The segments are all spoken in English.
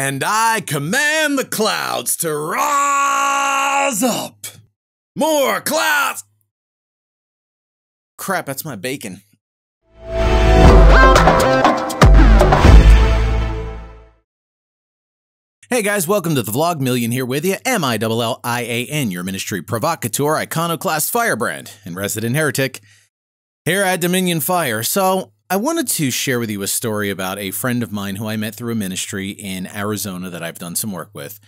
and I command the clouds to rise up. More clouds! Crap, that's my bacon. Hey guys, welcome to the Vlog Million here with you. M I L L I A N, your ministry provocateur, iconoclast, firebrand, and resident heretic. Here at Dominion Fire. So, I wanted to share with you a story about a friend of mine who I met through a ministry in Arizona that I've done some work with.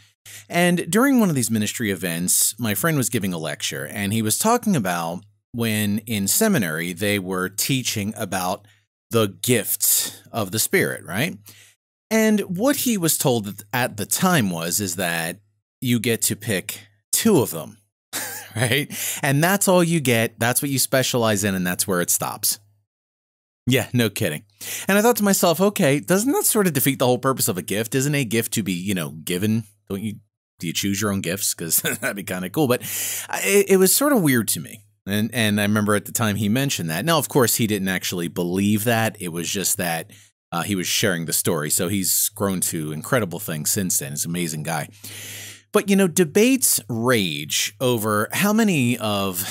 And during one of these ministry events, my friend was giving a lecture, and he was talking about when in seminary they were teaching about the gifts of the Spirit, right? And what he was told at the time was is that you get to pick two of them, right? And that's all you get. That's what you specialize in, and that's where it stops. Yeah, no kidding. And I thought to myself, okay, doesn't that sort of defeat the whole purpose of a gift? Isn't a gift to be, you know, given? Don't you do you choose your own gifts? Because that'd be kind of cool. But it, it, was sort of weird to me. And and I remember at the time he mentioned that. Now, of course, he didn't actually believe that. It was just that uh, he was sharing the story. So he's grown to incredible things since then. He's an amazing guy. But you know, debates rage over how many of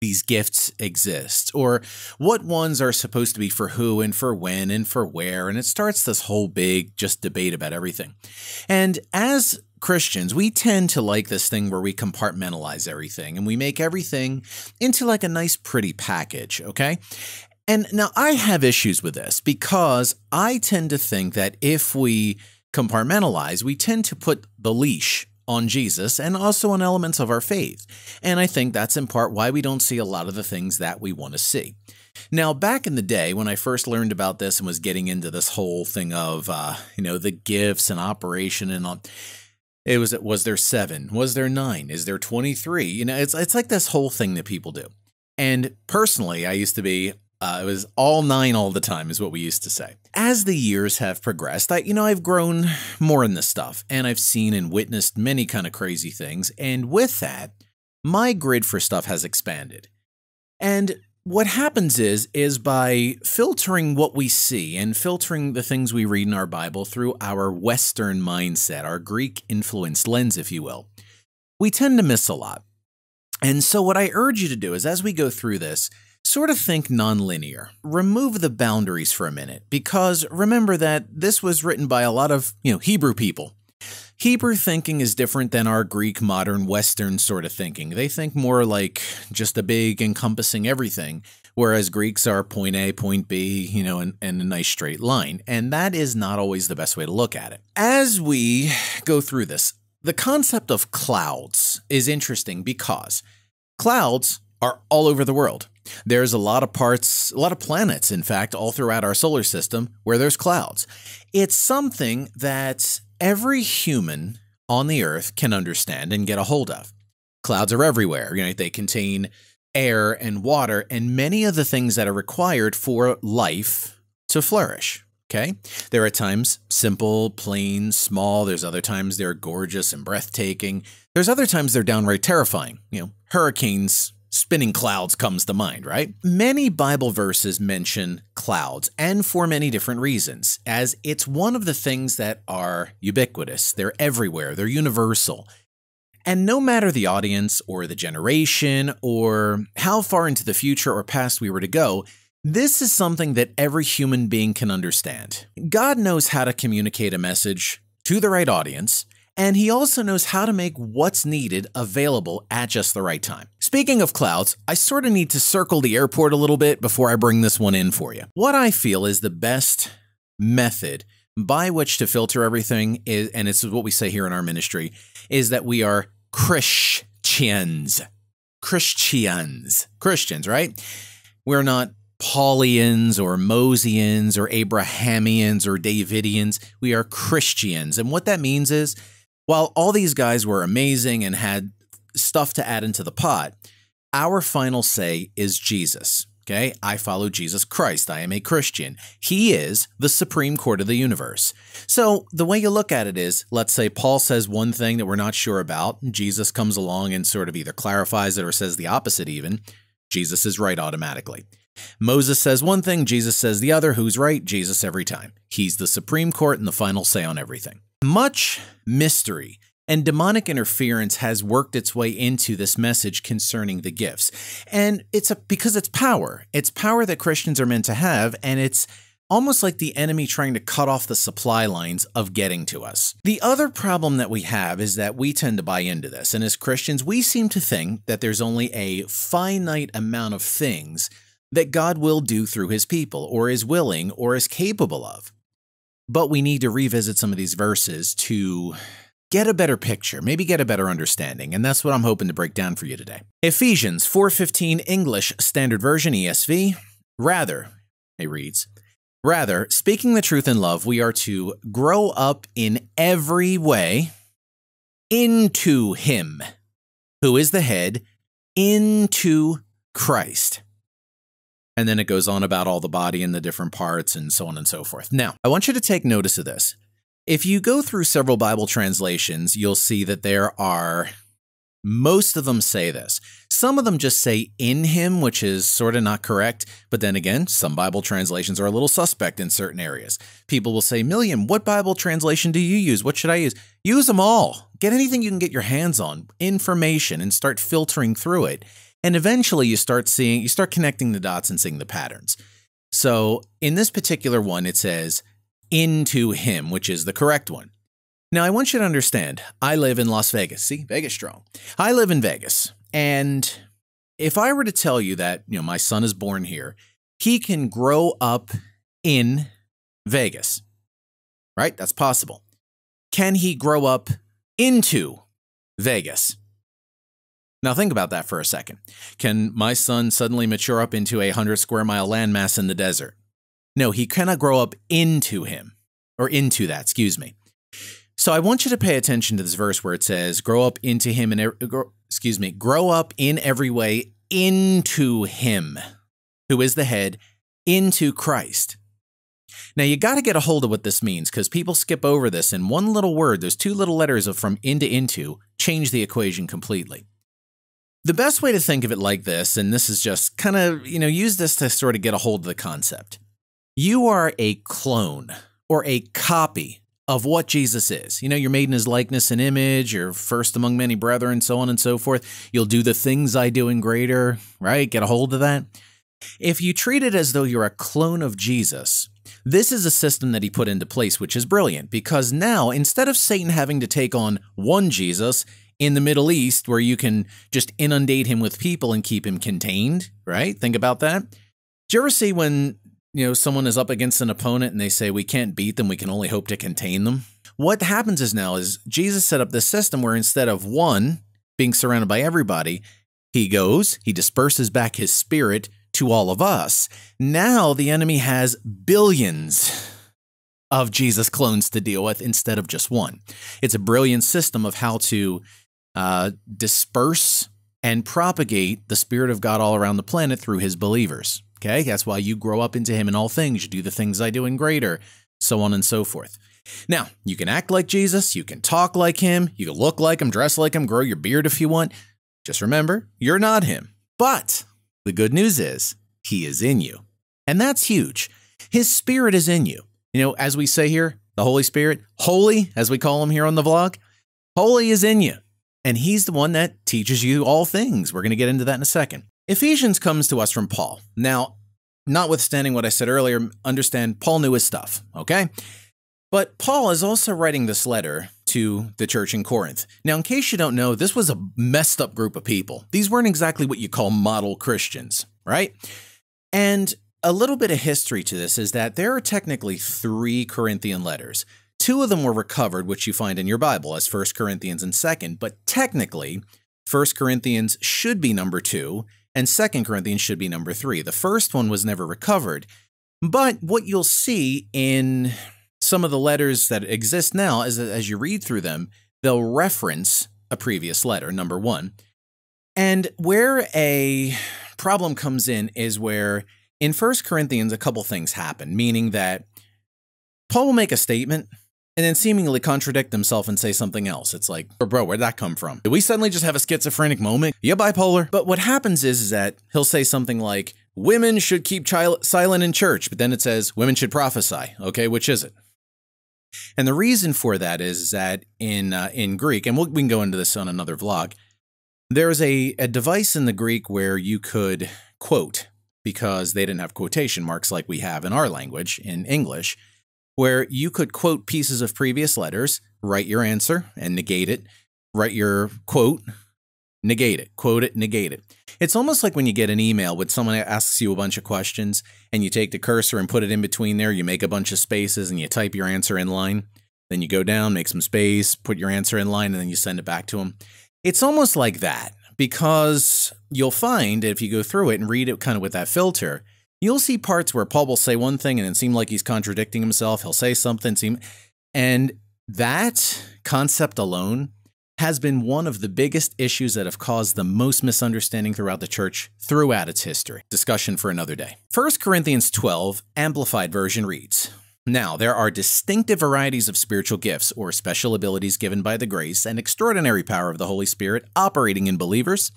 these gifts exist or what ones are supposed to be for who and for when and for where and it starts this whole big just debate about everything and as Christians, we tend to like this thing where we compartmentalize everything and we make everything into like a nice, pretty package, okay? And now I have issues with this because I tend to think that if we compartmentalize, we tend to put the leash on Jesus and also on elements of our faith. And I think that's in part why we don't see a lot of the things that we want to see. Now, back in the day when I first learned about this and was getting into this whole thing of, uh, you know, the gifts and operation and all, it was, was there seven? Was there nine? Is there 23? You know, it's, it's like this whole thing that people do. And personally, I used to be uh, it was all nine all the time, is what we used to say. As the years have progressed, I, you know, I've grown more in this stuff, and I've seen and witnessed many kind of crazy things. And with that, my grid for stuff has expanded. And what happens is, is by filtering what we see and filtering the things we read in our Bible through our Western mindset, our Greek influenced lens, if you will, we tend to miss a lot. And so, what I urge you to do is, as we go through this, Sort of think nonlinear. Remove the boundaries for a minute, because remember that this was written by a lot of, you know, Hebrew people. Hebrew thinking is different than our Greek, modern, Western sort of thinking. They think more like just a big encompassing everything, whereas Greeks are point A, point B, you know, and, and, a nice straight line. And that is not always the best way to look at it. As we go through this, the concept of clouds is interesting because clouds are all over the world. There's a lot of parts, a lot of planets, in fact, all throughout our solar system where there's clouds. It's something that every human on the Earth can understand and get a hold of. Clouds are everywhere. You know, they contain air and water and many of the things that are required for life to flourish. Okay. There are times simple, plain, small. There's other times they're gorgeous and breathtaking. There's other times they're downright terrifying. You know, hurricanes spinning clouds comes to mind, right? Many Bible verses mention clouds, and for many different reasons, as it's one of the things that are ubiquitous. They're everywhere, they're universal. And no matter the audience or the generation or how far into the future or past we were to go, this is something that every human being can understand. God knows how to communicate a message to the right audience and he also knows how to make what's needed available at just the right time. Speaking of clouds, I sort of need to circle the airport a little bit before I bring this one in for you. What I feel is the best method by which to filter everything is, and it's what we say here in our ministry, is that we are Christians. Christians. Christians, right? We're not Paulians or Mosians or Abrahamians or Davidians. We are Christians. And what that means is while all these guys were amazing and had stuff to add into the pot, our final say is Jesus. Okay, I follow Jesus Christ. I am a Christian. He is the supreme court of the universe. So, the way you look at it is let's say Paul says one thing that we're not sure about. Jesus comes along and sort of either clarifies it or says the opposite, even. Jesus is right automatically. Moses says one thing, Jesus says the other. Who's right? Jesus every time. He's the supreme court and the final say on everything. Much mystery and demonic interference has worked its way into this message concerning the gifts. And it's a, because it's power. It's power that Christians are meant to have, and it's almost like the enemy trying to cut off the supply lines of getting to us. The other problem that we have is that we tend to buy into this. And as Christians, we seem to think that there's only a finite amount of things that God will do through his people, or is willing, or is capable of. But we need to revisit some of these verses to get a better picture, maybe get a better understanding, and that's what I'm hoping to break down for you today. Ephesians 4:15 English Standard Version ESV. Rather, it reads, rather, speaking the truth in love, we are to grow up in every way into him who is the head into Christ and then it goes on about all the body and the different parts and so on and so forth. Now, I want you to take notice of this. If you go through several Bible translations, you'll see that there are, most of them say this. Some of them just say in him, which is sort of not correct. But then again, some Bible translations are a little suspect in certain areas. People will say, Million, what Bible translation do you use? What should I use? Use them all. Get anything you can get your hands on, information, and start filtering through it. And eventually you start seeing, you start connecting the dots and seeing the patterns. So in this particular one, it says into him, which is the correct one. Now, I want you to understand, I live in Las Vegas. See, Vegas strong. I live in Vegas. And if I were to tell you that, you know, my son is born here, he can grow up in Vegas, right? That's possible. Can he grow up into Vegas? Now think about that for a second. Can my son suddenly mature up into a 100 square mile landmass in the desert? No, he cannot grow up into him, or into that, excuse me. So I want you to pay attention to this verse where it says, grow up into him and, excuse me, grow up in every way into him who is the head, into Christ. Now you got to get a hold of what this means because people skip over this, and one little word, those two little letters of from into into, change the equation completely. The best way to think of it like this, and this is just kind of, you know, use this to sort of get a hold of the concept. You are a clone or a copy of what Jesus is. You know, you're made in his likeness and image, you're first among many brethren, so on and so forth. You'll do the things I do in greater, right? Get a hold of that. If you treat it as though you're a clone of Jesus, this is a system that he put into place, which is brilliant because now instead of Satan having to take on one Jesus, in the Middle East where you can just inundate him with people and keep him contained, right? Think about that. Do you ever see when you know someone is up against an opponent and they say we can't beat them, we can only hope to contain them? What happens is now is Jesus set up this system where instead of one being surrounded by everybody, he goes, he disperses back his spirit to all of us. Now the enemy has billions of Jesus clones to deal with instead of just one. It's a brilliant system of how to uh, disperse and propagate the Spirit of God all around the planet through his believers. Okay, that's why you grow up into him in all things. You do the things I do in greater, so on and so forth. Now, you can act like Jesus, you can talk like him, you can look like him, dress like him, grow your beard if you want. Just remember, you're not him. But the good news is, he is in you. And that's huge. His spirit is in you. You know, as we say here, the Holy Spirit, holy, as we call him here on the vlog, holy is in you and he's the one that teaches you all things. We're going to get into that in a second. Ephesians comes to us from Paul. Now, notwithstanding what I said earlier, understand Paul knew his stuff, okay? But Paul is also writing this letter to the church in Corinth. Now, in case you don't know, this was a messed up group of people. These weren't exactly what you call model Christians, right? And a little bit of history to this is that there are technically three Corinthian letters. Two of them were recovered, which you find in your Bible as 1 Corinthians and 2nd, but technically, 1 Corinthians should be number 2 and 2 Corinthians should be number 3. The first one was never recovered, but what you'll see in some of the letters that exist now is that as you read through them, they'll reference a previous letter, number 1. And where a problem comes in is where in 1 Corinthians a couple things happen, meaning that Paul will make a statement and then seemingly contradict themselves and say something else. It's like, bro, where'd that come from? Did we suddenly just have a schizophrenic moment? Yeah, bipolar? But what happens is, is that he'll say something like, women should keep silent in church, but then it says women should prophesy. Okay, which is it? And the reason for that is that in uh, in Greek, and we'll, we can go into this on another vlog, there's a, a device in the Greek where you could quote because they didn't have quotation marks like we have in our language in English where you could quote pieces of previous letters, write your answer and negate it, write your quote, negate it, quote it, negate it. It's almost like when you get an email with someone asks you a bunch of questions and you take the cursor and put it in between there, you make a bunch of spaces and you type your answer in line. Then you go down, make some space, put your answer in line, and then you send it back to them. It's almost like that because you'll find if you go through it and read it kind of with that filter, You'll see parts where Paul will say one thing and it seems like he's contradicting himself. He'll say something, seem, and that concept alone has been one of the biggest issues that have caused the most misunderstanding throughout the church throughout its history. Discussion for another day. 1 Corinthians 12, Amplified Version reads Now, there are distinctive varieties of spiritual gifts or special abilities given by the grace and extraordinary power of the Holy Spirit operating in believers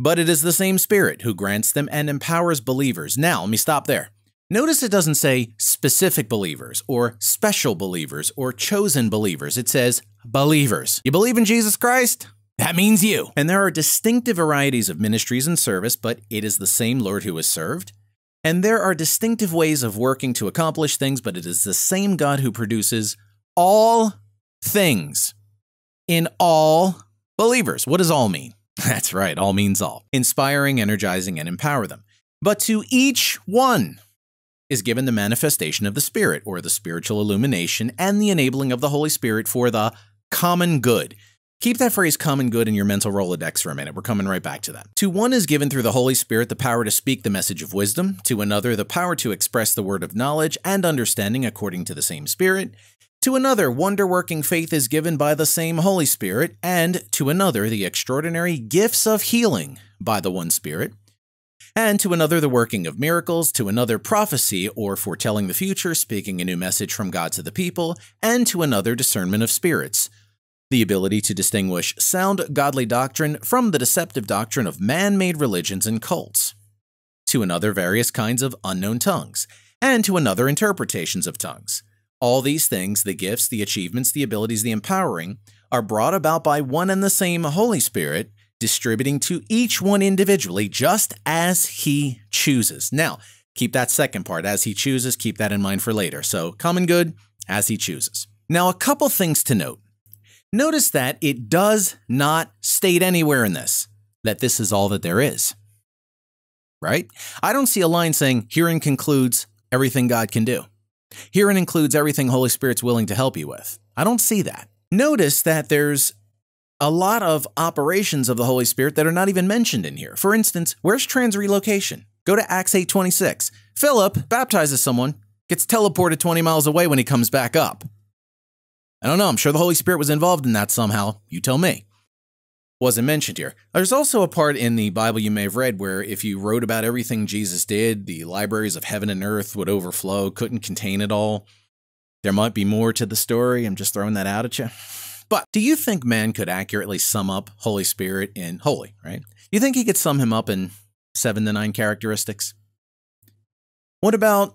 but it is the same Spirit who grants them and empowers believers. Now, let me stop there. Notice it doesn't say specific believers or special believers or chosen believers. It says believers. You believe in Jesus Christ? That means you. And there are distinctive varieties of ministries and service, but it is the same Lord who is served. And there are distinctive ways of working to accomplish things, but it is the same God who produces all things in all believers. What does all mean? That's right, all means all. Inspiring, energizing, and empower them. But to each one is given the manifestation of the Spirit, or the spiritual illumination, and the enabling of the Holy Spirit for the common good. Keep that phrase common good in your mental Rolodex for a minute. We're coming right back to that. To one is given through the Holy Spirit the power to speak the message of wisdom, to another, the power to express the word of knowledge and understanding according to the same Spirit, to another, wonder-working faith is given by the same Holy Spirit, and to another, the extraordinary gifts of healing by the one Spirit, and to another, the working of miracles, to another, prophecy or foretelling the future, speaking a new message from God to the people, and to another, discernment of spirits the ability to distinguish sound godly doctrine from the deceptive doctrine of man made religions and cults, to another, various kinds of unknown tongues, and to another, interpretations of tongues. All these things, the gifts, the achievements, the abilities, the empowering, are brought about by one and the same Holy Spirit, distributing to each one individually just as He chooses. Now, keep that second part, as He chooses, keep that in mind for later. So, common good, as He chooses. Now, a couple things to note. Notice that it does not state anywhere in this that this is all that there is. Right? I don't see a line saying, herein concludes everything God can do. Herein includes everything Holy Spirit's willing to help you with. I don't see that. Notice that there's a lot of operations of the Holy Spirit that are not even mentioned in here. For instance, where's trans relocation? Go to Acts 8:26. Philip baptizes someone, gets teleported 20 miles away when he comes back up. I don't know, I'm sure the Holy Spirit was involved in that somehow. You tell me wasn't mentioned here. There's also a part in the Bible you may have read where if you wrote about everything Jesus did, the libraries of heaven and earth would overflow, couldn't contain it all. There might be more to the story. I'm just throwing that out at you. But do you think man could accurately sum up Holy Spirit in holy, right? You think he could sum him up in seven to nine characteristics? What about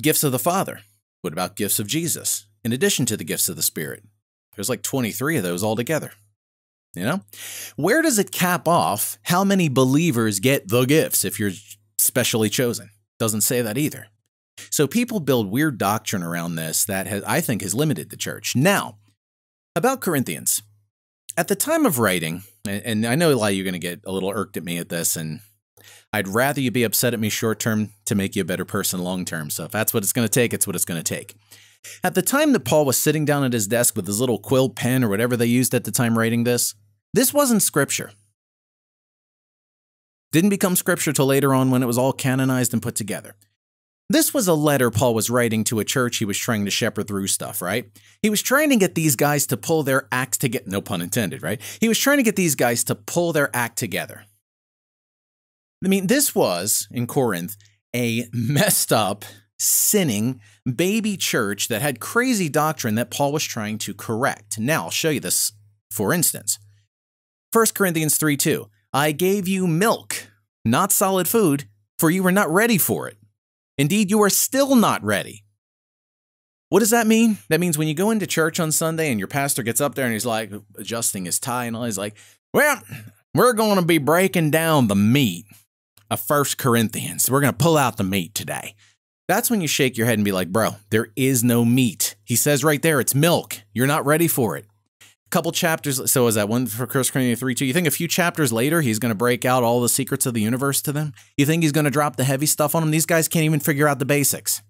gifts of the Father? What about gifts of Jesus in addition to the gifts of the Spirit? There's like 23 of those altogether. You know? Where does it cap off how many believers get the gifts if you're specially chosen? Doesn't say that either. So people build weird doctrine around this that has, I think has limited the church. Now, about Corinthians. At the time of writing, and I know a lot of you are going to get a little irked at me at this, and I'd rather you be upset at me short term to make you a better person long term. So if that's what it's going to take, it's what it's going to take. At the time that Paul was sitting down at his desk with his little quill pen or whatever they used at the time writing this, this wasn't scripture. Didn't become scripture till later on when it was all canonized and put together. This was a letter Paul was writing to a church he was trying to shepherd through stuff, right? He was trying to get these guys to pull their act together, no pun intended, right? He was trying to get these guys to pull their act together. I mean, this was, in Corinth, a messed up, sinning baby church that had crazy doctrine that Paul was trying to correct. Now, I'll show you this for instance. 1 Corinthians 3 2. I gave you milk, not solid food, for you were not ready for it. Indeed, you are still not ready. What does that mean? That means when you go into church on Sunday and your pastor gets up there and he's like adjusting his tie and all, he's like, Well, we're going to be breaking down the meat of First Corinthians. We're going to pull out the meat today. That's when you shake your head and be like, Bro, there is no meat. He says right there, it's milk. You're not ready for it couple chapters so is that one for Chris? Corinthians 3 2 you think a few chapters later he's going to break out all the secrets of the universe to them you think he's going to drop the heavy stuff on them these guys can't even figure out the basics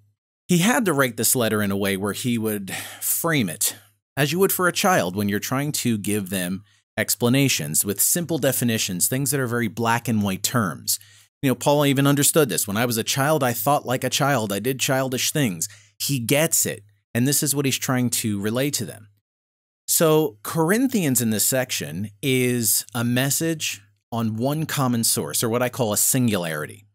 he had to write this letter in a way where he would frame it as you would for a child when you're trying to give them explanations with simple definitions things that are very black and white terms you know paul even understood this when i was a child i thought like a child i did childish things he gets it and this is what he's trying to relay to them so, Corinthians in this section is a message on one common source, or what I call a singularity.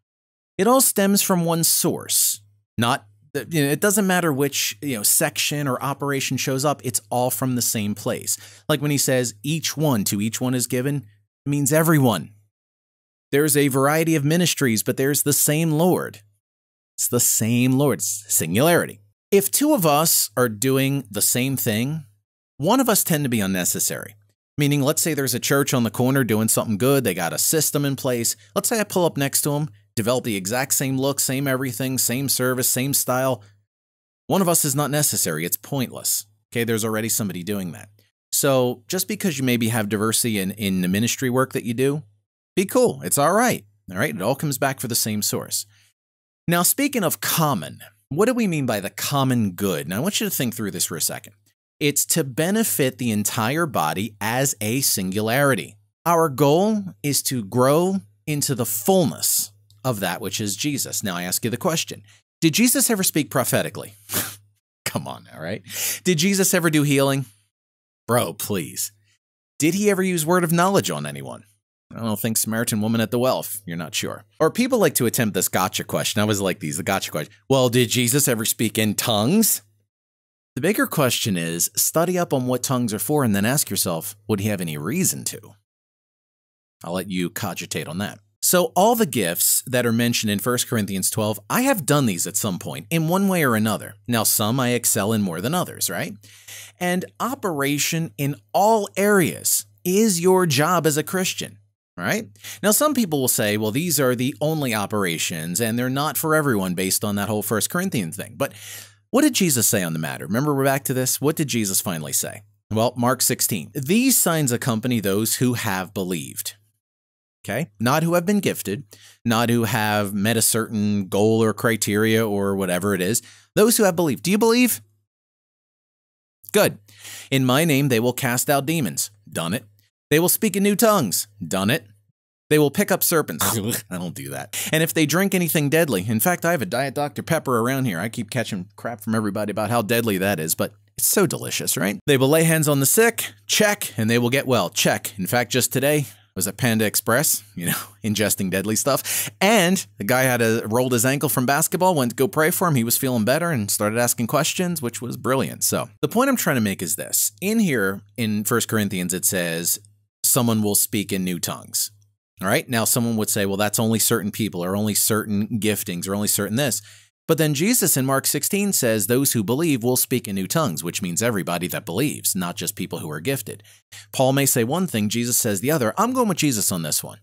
It all stems from one source, not you know, it doesn't matter which you know section or operation shows up it's all from the same place like when he says each one to each one is given it means everyone there's a variety of ministries but there's the same lord it's the same Lord's singularity if two of us are doing the same thing one of us tend to be unnecessary. Meaning, let's say there's a church on the corner doing something good, they got a system in place. Let's say I pull up next to them, develop the exact same look, same everything, same service, same style. One of us is not necessary, it's pointless. Okay, there's already somebody doing that. So just because you maybe have diversity in, in the ministry work that you do, be cool, it's all right. All right, it all comes back for the same source. Now, speaking of common, what do we mean by the common good? Now, I want you to think through this for a second. It's to benefit the entire body as a singularity. Our goal is to grow into the fullness of that which is Jesus. Now, I ask you the question Did Jesus ever speak prophetically? Come on all right. Did Jesus ever do healing? Bro, please. Did he ever use word of knowledge on anyone? I don't think Samaritan woman at the well, you're not sure. Or people like to attempt this gotcha question. I was like these, the gotcha question. Well, did Jesus ever speak in tongues? The bigger question is study up on what tongues are for and then ask yourself, would he have any reason to? I'll let you cogitate on that. So, all the gifts that are mentioned in 1 Corinthians 12, I have done these at some point in one way or another. Now, some I excel in more than others, right? And operation in all areas is your job as a Christian right? Now, some people will say, well, these are the only operations and they're not for everyone based on that whole First Corinthians thing. But what did Jesus say on the matter? Remember, we're back to this. What did Jesus finally say? Well, Mark 16. These signs accompany those who have believed. Okay? Not who have been gifted, not who have met a certain goal or criteria or whatever it is. Those who have believed. Do you believe? Good. In my name, they will cast out demons. Done it. They will speak in new tongues. Done it. They will pick up serpents. I don't do that. And if they drink anything deadly, in fact, I have a Diet Dr. Pepper around here. I keep catching crap from everybody about how deadly that is, but it's so delicious, right? They will lay hands on the sick, check, and they will get well, check. In fact, just today, was at Panda Express, you know, ingesting deadly stuff. And the guy had a, rolled his ankle from basketball, went to go pray for him. He was feeling better and started asking questions, which was brilliant. So the point I'm trying to make is this. In here, in First Corinthians, it says, someone will speak in new tongues. All right. Now, someone would say, well, that's only certain people or only certain giftings or only certain this. But then Jesus in Mark 16 says, Those who believe will speak in new tongues, which means everybody that believes, not just people who are gifted. Paul may say one thing, Jesus says the other. I'm going with Jesus on this one.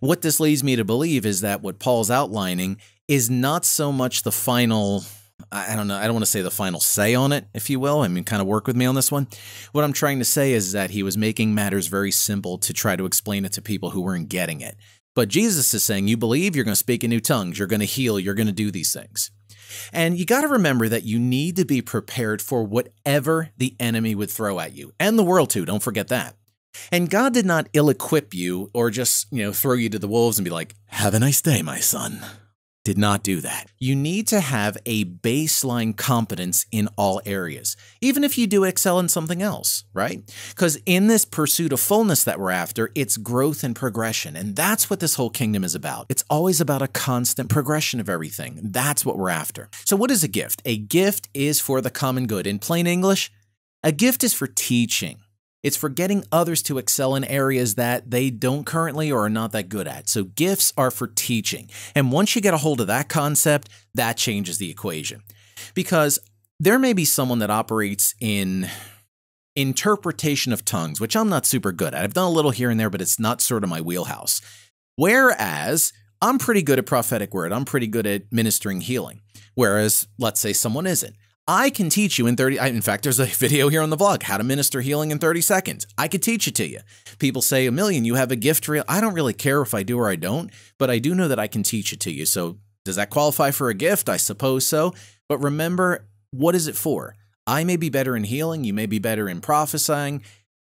What this leads me to believe is that what Paul's outlining is not so much the final I don't know. I don't want to say the final say on it, if you will. I mean, kind of work with me on this one. What I'm trying to say is that he was making matters very simple to try to explain it to people who weren't getting it. But Jesus is saying, You believe, you're going to speak in new tongues, you're going to heal, you're going to do these things. And you got to remember that you need to be prepared for whatever the enemy would throw at you and the world too. Don't forget that. And God did not ill equip you or just, you know, throw you to the wolves and be like, Have a nice day, my son did not do that. You need to have a baseline competence in all areas, even if you do excel in something else, right? Because in this pursuit of fullness that we're after, it's growth and progression. And that's what this whole kingdom is about. It's always about a constant progression of everything. That's what we're after. So, what is a gift? A gift is for the common good. In plain English, a gift is for teaching. It's for getting others to excel in areas that they don't currently or are not that good at. So gifts are for teaching. And once you get a hold of that concept, that changes the equation. Because there may be someone that operates in interpretation of tongues, which I'm not super good at. I've done a little here and there, but it's not sort of my wheelhouse. Whereas I'm pretty good at prophetic word, I'm pretty good at ministering healing. Whereas, let's say someone isn't. I can teach you in 30. in fact, there's a video here on the vlog, how to minister healing in 30 seconds. I could teach it to you. People say, a million, you have a gift. Real. I don't really care if I do or I don't, but I do know that I can teach it to you. So does that qualify for a gift? I suppose so. But remember, what is it for? I may be better in healing. You may be better in prophesying.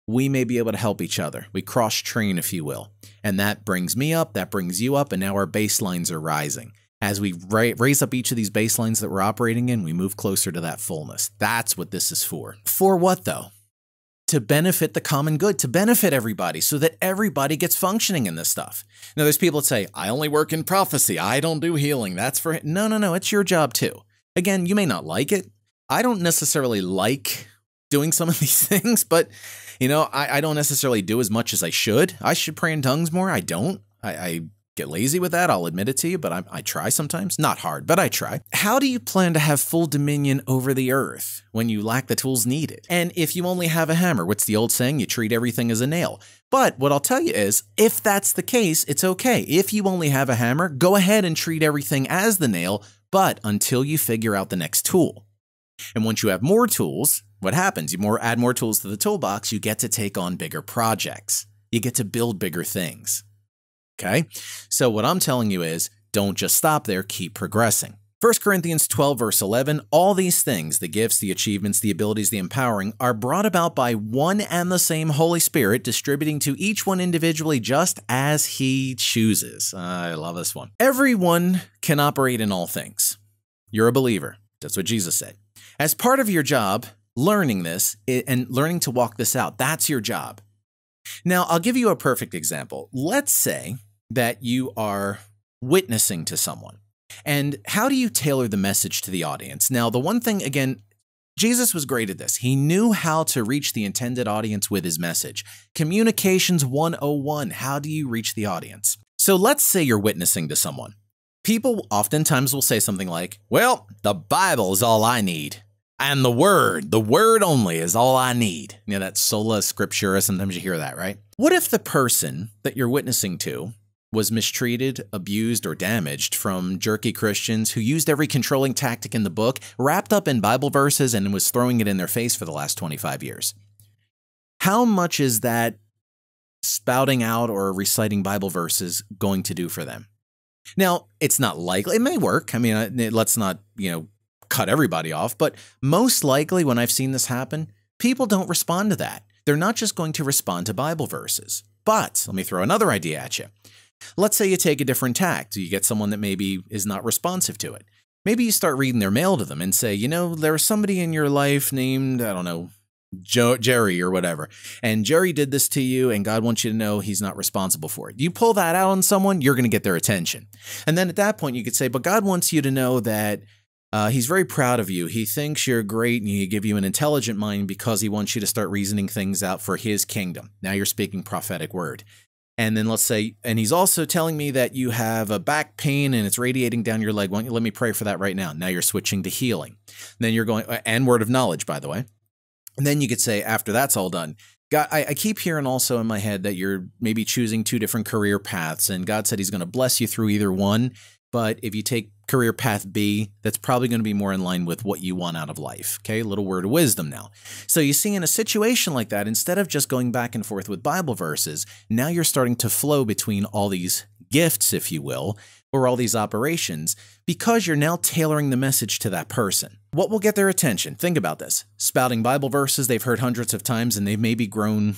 We may be able to help each other. We cross train, if you will. And that brings me up. That brings you up. And now our baselines are rising as we raise up each of these baselines that we're operating in, we move closer to that fullness. That's what this is for. For what though? To benefit the common good, to benefit everybody, so that everybody gets functioning in this stuff. Now, there's people that say, I only work in prophecy, I don't do healing. That's for no, no, no, it's your job too. Again, you may not like it. I don't necessarily like doing some of these things, but you know, I, I don't necessarily do as much as I should. I should pray in tongues more. I don't. I, I get lazy with that, I'll admit it to you, but I, I, try sometimes. Not hard, but I try. How do you plan to have full dominion over the earth when you lack the tools needed? And if you only have a hammer, what's the old saying? You treat everything as a nail. But what I'll tell you is, if that's the case, it's okay. If you only have a hammer, go ahead and treat everything as the nail, but until you figure out the next tool. And once you have more tools, what happens? You more add more tools to the toolbox, you get to take on bigger projects. You get to build bigger things. Okay. So what I'm telling you is don't just stop there, keep progressing. 1 Corinthians 12, verse 11 All these things, the gifts, the achievements, the abilities, the empowering, are brought about by one and the same Holy Spirit, distributing to each one individually just as He chooses. I love this one. Everyone can operate in all things. You're a believer. That's what Jesus said. As part of your job, learning this and learning to walk this out, that's your job. Now, I'll give you a perfect example. Let's say that you are witnessing to someone. And how do you tailor the message to the audience? Now, the one thing, again, Jesus was great at this. He knew how to reach the intended audience with his message. Communications 101 How do you reach the audience? So let's say you're witnessing to someone. People oftentimes will say something like, Well, the Bible is all I need. And the word, the word only is all I need. You know, that sola scriptura, sometimes you hear that, right? What if the person that you're witnessing to was mistreated, abused, or damaged from jerky Christians who used every controlling tactic in the book, wrapped up in Bible verses, and was throwing it in their face for the last 25 years. How much is that spouting out or reciting Bible verses going to do for them? Now, it's not likely. It may work. I mean, uh, let's not, you know, cut everybody off, but most likely when I've seen this happen, people don't respond to that. They're not just going to respond to Bible verses. But let me throw another idea at you. Let's say you take a different tact. You get someone that maybe is not responsive to it. Maybe you start reading their mail to them and say, you know, there's somebody in your life named, I don't know, Joe, Jerry or whatever. And Jerry did this to you, and God wants you to know he's not responsible for it. You pull that out on someone, you're going to get their attention. And then at that point, you could say, But God wants you to know that uh, he's very proud of you. He thinks you're great and he give you an intelligent mind because he wants you to start reasoning things out for his kingdom. Now you're speaking prophetic word and then let's say and he's also telling me that you have a back pain and it's radiating down your leg will not you let me pray for that right now now you're switching to healing and then you're going and word of knowledge by the way and then you could say after that's all done God, I, I, keep hearing also in my head that you're maybe choosing two different career paths, and God said He's going to bless you through either one. But if you take career path B that's probably going to be more in line with what you want out of life. Okay, little word of wisdom now. So you see, in a situation like that, instead of just going back and forth with Bible verses, now you're starting to flow between all these gifts, if you will, or all these operations because you're now tailoring the message to that person. What will get their attention? Think about this spouting Bible verses they've heard hundreds of times and they've maybe grown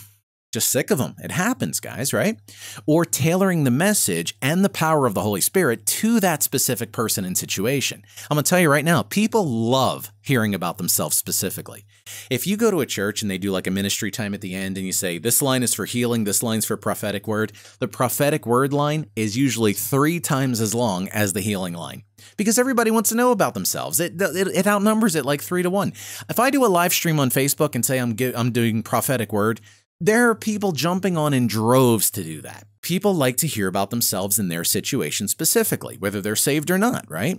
just sick of them. It happens, guys, right? Or tailoring the message and the power of the Holy Spirit to that specific person and situation. I'm going to tell you right now, people love hearing about themselves specifically. If you go to a church and they do like a ministry time at the end and you say, this line is for healing, this line's for prophetic word, the prophetic word line is usually three times as long as the healing line because everybody wants to know about themselves. It, it, it, outnumbers it like three to one. If I do a live stream on Facebook and say I'm, I'm doing prophetic word, there are people jumping on in droves to do that. People like to hear about themselves and their situation specifically, whether they're saved or not, right?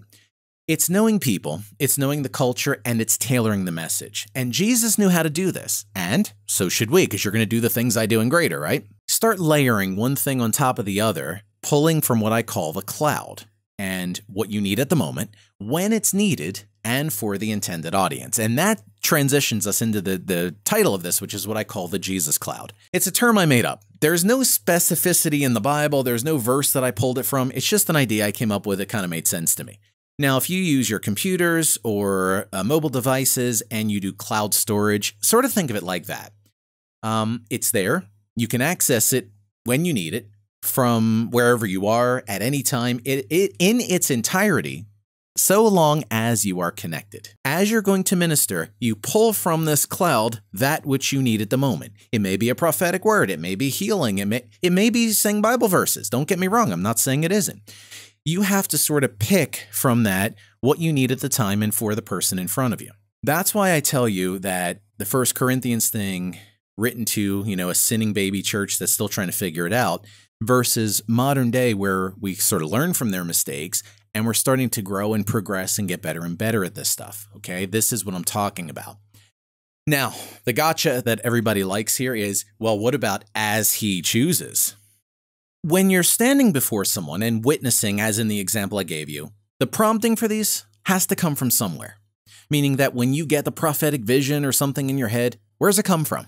It's knowing people, it's knowing the culture, and it's tailoring the message. And Jesus knew how to do this, and so should we, because you're going to do the things I do in greater, right? Start layering one thing on top of the other, pulling from what I call the cloud and what you need at the moment, when it's needed, and for the intended audience. And that transitions us into the, the title of this, which is what I call the Jesus cloud. It's a term I made up. There's no specificity in the Bible, there's no verse that I pulled it from. It's just an idea I came up with. It kind of made sense to me. Now, if you use your computers or uh, mobile devices and you do cloud storage, sort of think of it like that. Um, it's there, you can access it when you need it, from wherever you are at any time it, it, in its entirety, so long as you are connected. As you're going to minister, you pull from this cloud that which you need at the moment. It may be a prophetic word, it may be healing, it may, it may be saying Bible verses. Don't get me wrong, I'm not saying it isn't. You have to sort of pick from that what you need at the time and for the person in front of you. That's why I tell you that the First Corinthians thing written to, you know, a sinning baby church that's still trying to figure it out, versus modern day where we sort of learn from their mistakes and we're starting to grow and progress and get better and better at this stuff. Okay, this is what I'm talking about. Now, the gotcha that everybody likes here is well, what about as he chooses? When you're standing before someone and witnessing, as in the example I gave you, the prompting for these has to come from somewhere. Meaning that when you get the prophetic vision or something in your head, where does it come from?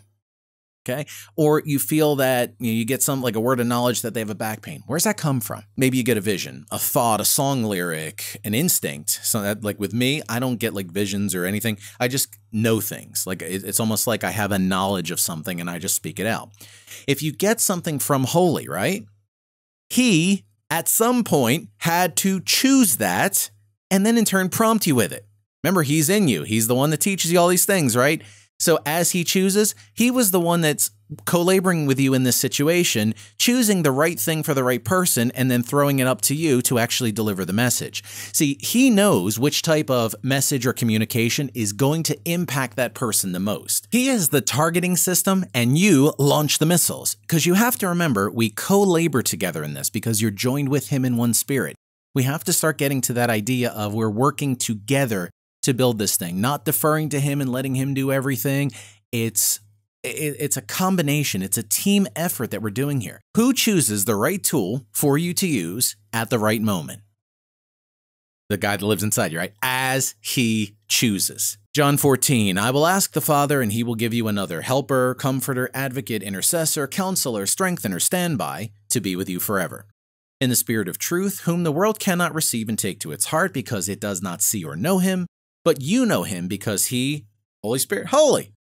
Okay. Or you feel that you, know, you, get some like a word of knowledge that they have a back pain. Where's that come from? Maybe you get a vision, a thought, a song lyric, an instinct. So that like with me, I don't get like visions or anything. I just know things. Like it, it's almost like I have a knowledge of something and I just speak it out. If you get something from holy, right? He at some point had to choose that and then in turn prompt you with it. Remember, he's in you. He's the one that teaches you all these things, right? So as he chooses, he was the one that's co laboring with you in this situation, choosing the right thing for the right person, and then throwing it up to you to actually deliver the message. See, he knows which type of message or communication is going to impact that person the most. He is the targeting system, and you launch the missiles. Because you have to remember, we co labor together in this because you're joined with him in one spirit. We have to start getting to that idea of we're working together to build this thing, not deferring to him and letting him do everything. It's it, it's a combination, it's a team effort that we're doing here. Who chooses the right tool for you to use at the right moment? The guy that lives inside you, right? As he chooses. John 14, I will ask the Father, and he will give you another helper, comforter, advocate, intercessor, counselor, strengthener, standby to be with you forever. In the Spirit of truth, whom the world cannot receive and take to its heart because it does not see or know him, but you know him because he, Holy Spirit, holy,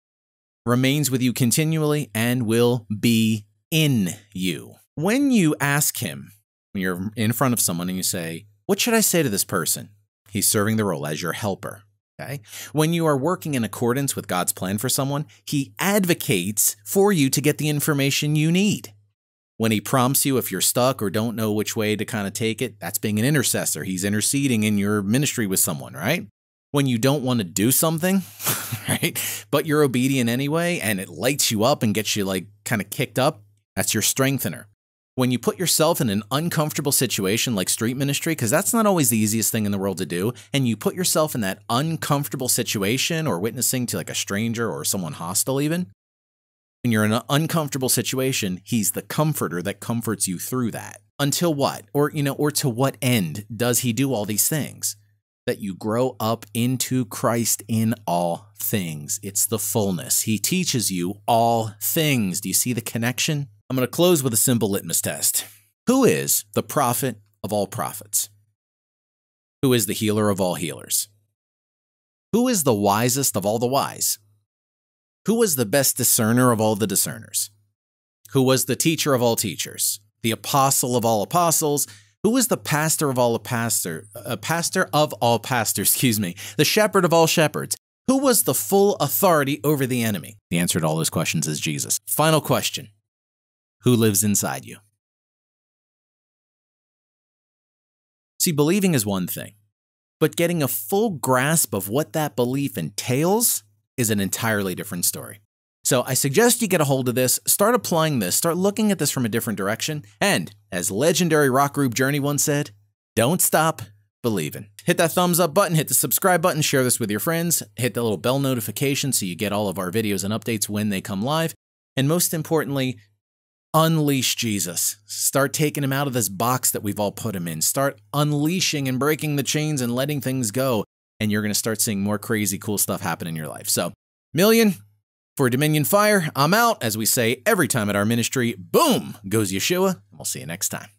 remains with you continually and will be in you. When you ask him, when you're in front of someone and you say, What should I say to this person? He's serving the role as your helper. Okay? When you are working in accordance with God's plan for someone, he advocates for you to get the information you need. When he prompts you if you're stuck or don't know which way to kind of take it, that's being an intercessor. He's interceding in your ministry with someone, right? when you don't want to do something, right? But you're obedient anyway, and it lights you up and gets you like kind of kicked up. That's your strengthener. When you put yourself in an uncomfortable situation like street ministry, because that's not always the easiest thing in the world to do, and you put yourself in that uncomfortable situation or witnessing to like a stranger or someone hostile, even, when you're in an uncomfortable situation, he's the comforter that comforts you through that. Until what? Or, you know, or to what end does he do all these things? that you grow up into Christ in all things. It's the fullness. He teaches you all things. Do you see the connection? I'm going to close with a simple litmus test. Who is the prophet of all prophets? Who is the healer of all healers? Who is the wisest of all the wise? Who was the best discerner of all the discerners? Who was the teacher of all teachers, the apostle of all apostles, who is the pastor of all the pastor, uh, pastor of all pastors, excuse me, the shepherd of all shepherds? Who was the full authority over the enemy? The answer to all those questions is Jesus. Final question. Who lives inside you? See, believing is one thing, but getting a full grasp of what that belief entails is an entirely different story. So I suggest you get a hold of this, start applying this, start looking at this from a different direction, and as legendary rock group Journey once said, don't stop believing. Hit that thumbs up button, hit the subscribe button, share this with your friends, hit the little bell notification so you get all of our videos and updates when they come live, and most importantly, unleash Jesus. Start taking him out of this box that we've all put him in. Start unleashing and breaking the chains and letting things go, and you're going to start seeing more crazy cool stuff happen in your life. So, million for Dominion Fire, I'm out. As we say every time at our ministry, boom goes Yeshua. We'll see you next time.